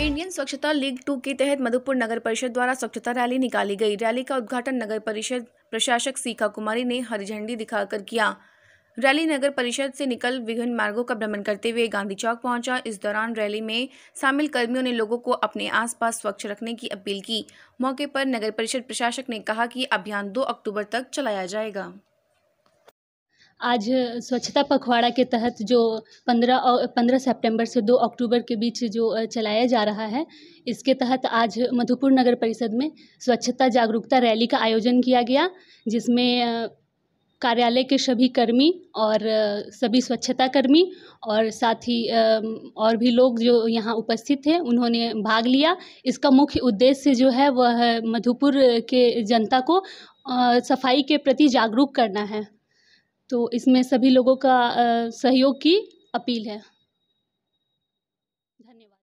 Indian स्वच्छता league two के तहत मधुपुर नगर परिषद द्वारा स्वच्छता रैली निकाली गई रैली का उद्घाटन नगर परिषद प्रशासक सीखा कुमारी ने हरी झंडी दिखाकर किया रैली नगर परिषद से निकल विभिन्न मार्गों का भ्रमण करते हुए गांधी चौक पहुंचा इस दौरान रैली में शामिल कर्मियों ने लोगों को अपने आसपास स्वच्छ रखने की अपील की मौके पर नगर परिषद प्रशासक ने कहा कि अभियान 2 अक्टूबर तक चलाया जाएगा आज स्वच्छता पखवाड़ा के तहत जो पंद्रह पंद्रह सेप्टेम्बर से दो अक्टूबर के बीच जो चलाया जा रहा है इसके तहत आज मधुपुर नगर परिषद में स्वच्छता जागरूकता रैली का आयोजन किया गया जिसमें कार्यालय के सभी कर्मी और सभी स्वच्छता कर्मी और साथ ही और भी लोग जो यहाँ उपस्थित थे उन्होंने भाग लिया इसका मुख्य उद्देश्य जो है वह मधुपुर के जनता को सफाई के प्रति जागरूक करना है तो इसमें सभी लोगों का सहयोग की अपील है धन्यवाद